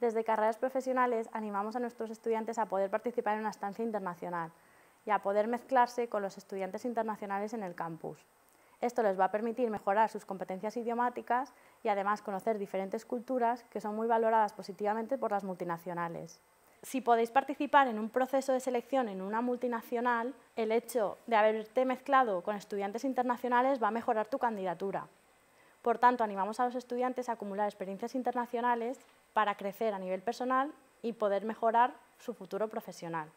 Desde carreras profesionales animamos a nuestros estudiantes a poder participar en una estancia internacional y a poder mezclarse con los estudiantes internacionales en el campus. Esto les va a permitir mejorar sus competencias idiomáticas y además conocer diferentes culturas que son muy valoradas positivamente por las multinacionales. Si podéis participar en un proceso de selección en una multinacional, el hecho de haberte mezclado con estudiantes internacionales va a mejorar tu candidatura. Por tanto, animamos a los estudiantes a acumular experiencias internacionales para crecer a nivel personal y poder mejorar su futuro profesional.